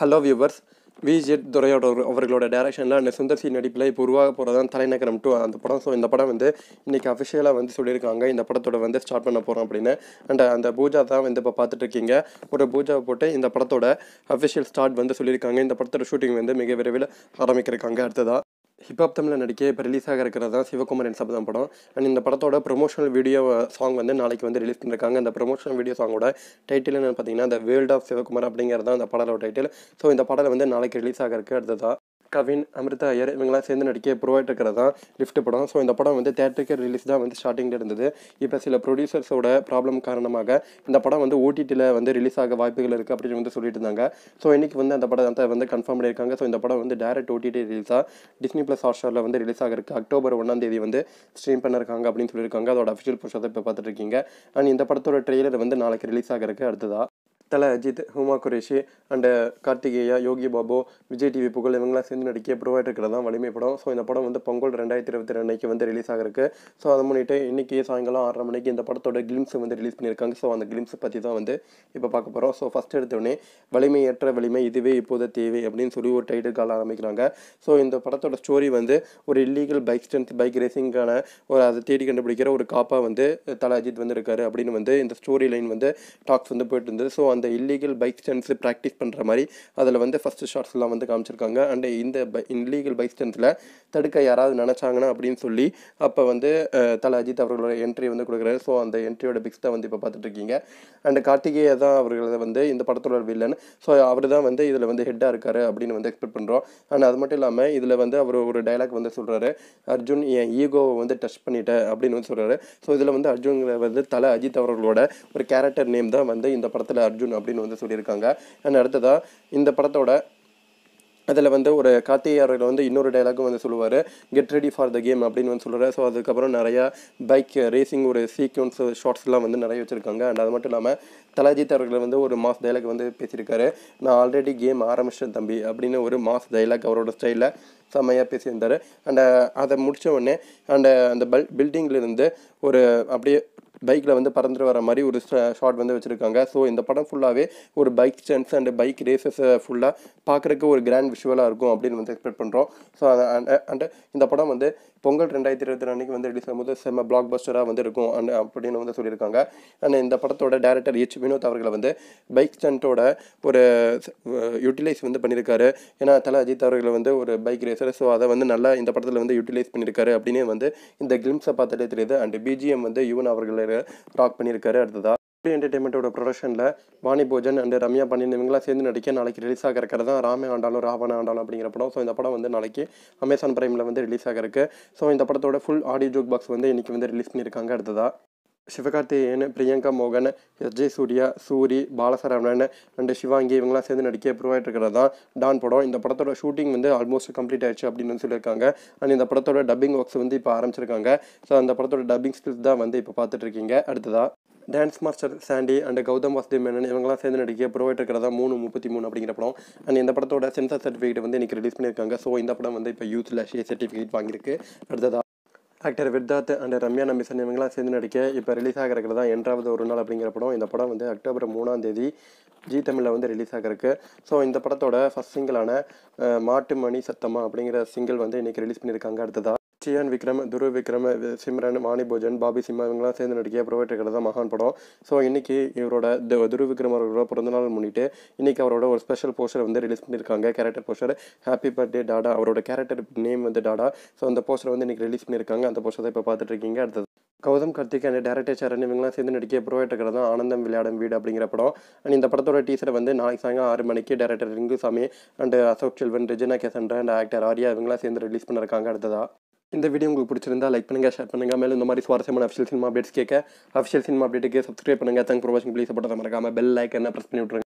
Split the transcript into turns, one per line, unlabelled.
hello viewers Vijith துரையோட அவர்களோட டேரக்ஷனில் Sundar C நடிப்பில் இப்போ உருவாக போகிறது தான் தலைநகரம் டூ அந்த படம் ஸோ இந்த படம் வந்து இன்றைக்கி அஃபிஷியலாக வந்து சொல்லியிருக்காங்க இந்த படத்தோட வந்து ஸ்டார்ட் பண்ண போகிறோம் அப்படின்னு அண்ட் அந்த பூஜா தான் வந்து இப்போ பார்த்துட்ருக்கீங்க ஒரு பூஜாவை போட்டு இந்த படத்தோட அஃபிஷியல் ஸ்டார்ட் வந்து சொல்லியிருக்காங்க இந்த படத்தோட ஷூட்டிங் வந்து மிக விரைவில் ஆரம்பிக்கிறாங்க அடுத்ததாக ஹிப்ஹாப் தமிழில் நடிக்க இப்போ ரிலீஸ் ஆக இருக்கிறது தான் சிவகுமாரன் சபதம் படம் அண்ட் இந்த படத்தோட ப்ரொமோஷனல் வீடியோ சாங் வந்து நாளைக்கு வந்து ரிலீஸ் பண்ணியிருக்காங்க அந்த ப்ரொமோஷனல் வீடியோ சாங்கோட டைட்டில் என்னென்னு பார்த்தீங்கன்னா த வேர்ல்ட் ஆஃப் சிவகுமார் அப்படிங்கிறது தான் அந்த படத்தோட டைட்டில் ஸோ இந்த படம் வந்து நாளைக்கு ரிலீஸ் ஆகிறதுக்கு அடுத்ததாக கவின் அமிர்தா ஐயர் இவங்களாம் சேர்ந்து நடிக்க ப்ரொவைட் இருக்கிறது தான் லிஃப்ட் படம் ஸோ இந்த படம் வந்து தேட்டருக்கு ரிலீஸ் தான் வந்து ஸ்டார்டிங்கில் இருந்தது இப்போ சில ப்ரொடியூசர்ஸோட ப்ராப்ளம் காரணமாக இந்த படம் வந்து ஓடிடியில் வந்து ரிலீஸ் ஆக வாய்ப்புகள் இருக்குது அப்படின்னு வந்து சொல்லிட்டு இருந்தாங்க ஸோ இன்றைக்கி வந்து அந்த படத்தை வந்து கன்ஃபார்ம் பண்ணியிருக்காங்க ஸோ இந்த படம் வந்து டேரக்ட் ஓடிடி ரிலீஸாக டிஸ்னி ப்ளஸ் ஹாட்ஸ்டாரில் வந்து ரிலீஸ் ஆகிருக்கு அக்டோபர் ஒன்றாம் தேதி வந்து ஸ்ட்ரீம் பண்ணிருக்காங்க அப்படின்னு சொல்லியிருக்காங்க அதோட அஃபிஷியல் போஷத்தை இப்போ பார்த்துட்டு இருக்கீங்க அண்ட் இந்த படத்தோட ட்ரெய்லர் வந்து நாளைக்கு ரிலீஸ் ஆகிறதுக்கு அடுத்ததாக தலை அஜித் ஹுமா குரேஷி அண்டு கார்த்திகேயா யோகி பாபு விஜய் டிவி புகழ் இவங்கெல்லாம் சேர்ந்து நடிக்க ப்ரொவைட் இருக்கிறது தான் வலிமை படம் ஸோ இந்த படம் வந்து பொங்கல் ரெண்டாயிரத்தி இருபத்தி ரெண்டு வந்து ரிலீஸ் ஆகிருக்கு ஸோ அதை முன்னிட்டு இன்றைக்கி சாயங்காலம் ஆறரை மணிக்கு இந்த படத்தோட கிளிம்ஸ் வந்து ரிலீஸ் பண்ணியிருக்காங்க ஸோ அந்த கிளிம்ஸ் பற்றி தான் வந்து இப்போ பார்க்க போகிறோம் ஸோ ஃபஸ்ட் எடுத்தோடனே வலிமையற்ற வலிமை இதுவே இப்போது தேவை அப்படின்னு சொல்லி ஒரு டைட்டில் கால ஆரம்பிக்கிறாங்க ஸோ இந்த படத்தோட ஸ்டோரி வந்து ஒரு இல்லீகல் பைக் ஸ்டன்ஸ் பைக் ரேசிங்கான ஒரு அதை தேடி கண்டுபிடிக்கிற ஒரு காப்பாக வந்து தலை அஜித் வந்து இருக்காரு அப்படின்னு வந்து இந்த ஸ்டோரி லைன் வந்து டாக்ஸ் வந்து போயிட்டு இருந்தது ஸோ அந்த அந்த இல்லீகல் பைக் ஸ்டென்ஸு ப்ராக்டிஸ் பண்ணுற மாதிரி அதில் வந்து ஃபஸ்ட்டு ஷார்ட்ஸ்லாம் வந்து காமிச்சிருக்காங்க அண்ட் இந்த பை இல்லீகல் பைக் ஸ்டென்ஸில் தடுக்க யாராவது நினச்சாங்கன்னா அப்படின்னு சொல்லி அப்போ வந்து தலை அஜித் அவர்களோட என்ட்ரி வந்து கொடுக்குறாரு ஸோ அந்த என்ட்ரியோட பிக்ஸ் தான் வந்து இப்போ பார்த்துட்ருக்கீங்க அண்ட் கார்த்திகேயா தான் அவர்களை வந்து இந்த படத்தோட வில்லன் ஸோ அவர் தான் வந்து இதில் வந்து ஹெட்டாக இருக்கார் அப்படின்னு வந்து எக்ஸ்பெக்ட் பண்ணுறோம் அண்ட் அது மட்டும் இல்லாமல் இதில் வந்து அவர் ஒரு டைலாக் வந்து சொல்கிறாரு அர்ஜுன் என் ஈகோவை வந்து டச் பண்ணிட்டேன் அப்படின்னு வந்து சொல்கிறாரு ஸோ இதில் வந்து அர்ஜுன் வந்து தலை அஜித் அவர்களோட ஒரு கேரக்டர் நேம் தான் வந்து இந்த படத்தில் அர்ஜுன் அர்ஜுன் அப்படின்னு வந்து சொல்லியிருக்காங்க அண்ட் அடுத்ததாக இந்த படத்தோட அதில் வந்து ஒரு கார்த்திகாரில் வந்து இன்னொரு டைலாகும் வந்து சொல்லுவார் get ready for the game அப்படின்னு வந்து சொல்கிறார் ஸோ அதுக்கப்புறம் நிறையா பைக் ரேசிங் ஒரு சீக்வன்ஸ் ஷார்ட்ஸ்லாம் வந்து நிறைய வச்சுருக்காங்க அண்ட் அது மட்டும் இல்லாமல் தலாஜித் அவர்கள் வந்து ஒரு மாஸ் டைலாக் வந்து பேசியிருக்காரு நான் ஆல்ரெடி கேம் ஆரம்பிச்சேன் தம்பி அப்படின்னு ஒரு மாஸ் டைலாக் அவரோட ஸ்டைலில் செம்மையாக பேசியிருந்தார் அண்ட் அதை முடித்த உடனே அண்ட் அந்த பல் பில்டிங்கிலிருந்து ஒரு அப்படியே பைக்கில் வந்து பறந்துட்டு வர மாதிரி ஒரு ஷார்ட் வந்து வச்சுருக்காங்க ஸோ இந்த படம் ஃபுல்லாகவே ஒரு பைக் ஸ்டன்ஸ் அண்ட் பைக் ரேசஸை ஃபுல்லாக பார்க்குறக்கு ஒரு கிராண்ட் விஷுவலாக இருக்கும் அப்படின்னு வந்து எக்ஸ்பெக்ட் பண்ணுறோம் ஸோ அண்டு இந்த படம் வந்து பொங்கல் ரெண்டாயிரத்தி இருபத்தி ரெண்டு அன்றைக்கி வந்து ரிலீஸ் ஆகும்போது செம்ம பிளாக் பஸ்டராக வந்து இருக்கும் அண்ட் அப்படின்னு வந்து சொல்லியிருக்காங்க அண்ட் இந்த படத்தோட டேரக்டர் எச் வினோத் அவர்களை வந்து பைக் ஸ்டண்ட்டோட ஒரு யூட்டிலைஸ் வந்து பண்ணியிருக்காரு ஏன்னா தலை அஜித் அவர்களை வந்து ஒரு பைக் ரேசர் ஸோ அதை வந்து நல்லா இந்த படத்தில் வந்து யூட்டிலைஸ் பண்ணியிருக்காரு அப்படின்னு வந்து இந்த கிளிம்ஸை பார்த்துட்டே தெரியுது அண்ட் பிஜிஎம் வந்து யுவன் அவர்கள் டாக் பண்ணியிருக்காரு அடுத்ததாக என்டர்டைன்மெண்ட்டோட ப்ரொடக்ஷனில் வாணி போஜன் அண்ட் ரம்யா பண்ணின் இவங்களாம் சேர்ந்து நடிக்க நாளைக்கு ரிலீஸ் ஆக இருக்கிறது தான் ராமே ஆண்டாலும் ராவண ஆண்டாலும் அப்படிங்கிற படம் ஸோ இந்த படம் வந்து நாளைக்கு அமேசான் பிரைமில் வந்து ரிலீஸ் ஆகிறக்கு ஸோ இந்த படத்தோட ஃபுல் ஆடியோ ஜோக் பாக்ஸ் வந்து இன்றைக்கி வந்து ரிலீஸ் பண்ணியிருக்காங்க அடுத்ததாக சிவகார்த்திகேயன் பிரியங்கா மோகன் எஸ்ஜே சூர்யா சூரி பாலசரவணன் அண்டு சிவாங்கி இவங்களாம் சேர்ந்து நடிக்க ப்ரூவாயிட்டு இருக்கிறது தான் டான் படம் இந்த படத்தோட ஷூட்டிங் வந்து ஆல்மோஸ்ட் கம்ப்ளீட் ஆயிடுச்சு அப்படின்னு சொல்லியிருக்காங்க அண்ட் இந்த படத்தோட டப்பிங் ஒர்க்ஸ் வந்து இப்போ ஆரம்பிச்சிருக்காங்க ஸோ அந்த படத்தோட டப்பிங் ஸ்கில்ஸ் தான் வந்து இப்போ பார்த்துட்ருக்கீங்க அடுத்ததாக dance master Sandy and Gautham Vasudev Menon இவங்களாம் சேர்ந்து நடிக்க ப்ரொவைட் இருக்கிறதா மூணு முப்பத்தி மூணு அப்படிங்கிற படம் அண்ட் இந்த படத்தோட சென்சர் சர்டிஃபிகேட் வந்து இன்றைக்கி ரிலீஸ் பண்ணியிருக்காங்க ஸோ இந்த படம் வந்து இப்போ யூத் சர்டிஃபிகேட் வாங்கியிருக்கு அடுத்ததாக ஆக்டர் விர்தாத் அண்ட் ரம்யா நம்பிசன் இவங்கெல்லாம் சேர்ந்து நடிக்க இப்போ ரிலீஸ் ஆகிறதுக்கு தான் என்றாவது ஒரு நாள் அப்படிங்கிற படம் இந்த படம் வந்து அக்டோபர் மூணாம் தேதி ஜி தமிழில் வந்து ரிலீஸ் ஆகிறதுக்கு ஸோ இந்த படத்தோட ஃபஸ்ட் சிங்கிளான மாட்டு மணி சத்தமா அப்படிங்கிற சிங்கிள் வந்து இன்றைக்கி ரிலீஸ் பண்ணியிருக்காங்க அடுத்ததாக சியான் விக்ரம் துரு விக்ரம் சிம்ரன் மாணி போஜன் பாபி சிம்மா இவங்கெல்லாம் சேர்ந்து நடிக்க ப்ரொவைட் இருக்கிறது தான் மகான் படம் ஸோ இன்றைக்கி இவரோட துரு விக்ரம் அவர்களோட பிறந்தநாள் முன்னிட்டு இன்றைக்கி அவரோட ஒரு ஸ்பெஷல் போஸ்டர் வந்து ரிலீஸ் பண்ணியிருக்காங்க character poster happy birthday Dada அவரோட கேரக்டர் நேம் வந்து டாடா ஸோ அந்த போஸ்டர் வந்து இன்றைக்கி ரிலீஸ் பண்ணியிருக்காங்க அந்த போஸ்டர் தான் இப்போ பார்த்துட்ருக்கீங்க அடுத்தது கௌதம் கார்த்திக் அண்ட் டேரக்டர் சரண் இவங்களாம் சேர்ந்து நடிக்க ப்ரொவைட் இருக்கிறது தான் ஆனந்தம் விளையாடும் வீடு அப்படிங்கிற படம் அண்ட் இந்த படத்தோட டீச்சர் வந்து நாளைக்கு சாயங்காலம் ஆறு மணிக்கு director Lingusamy and Ashok Selvan Regina Cassandra and actor Arya இவங்கெல்லாம் சேர்ந்து ரிலீஸ் பண்ணியிருக்காங்க அடுத்ததாக இந்த வீடியோ உங்களுக்கு பிடிச்சிருந்தா லைக் பண்ணுங்கள் ஷேர் பண்ணுங்கள் மேலும் இந்த மாதிரி சுவாரஸ்யமான அஃபிஷியல் சினிமா அப்டேட்ஸ் கேட்க அஃபிஷியல் சினிமா அப்டேட்டுக்கு சப்ஸ்கிரைப் பண்ணுங்கள் தேங்க் ஃபார் வாட்சிங் ப்ளீஸ் சப்போர்ட் மறக்காமல் பெல் லைக் என்ன ப்ரெஸ் பண்ணி விட்ருங்க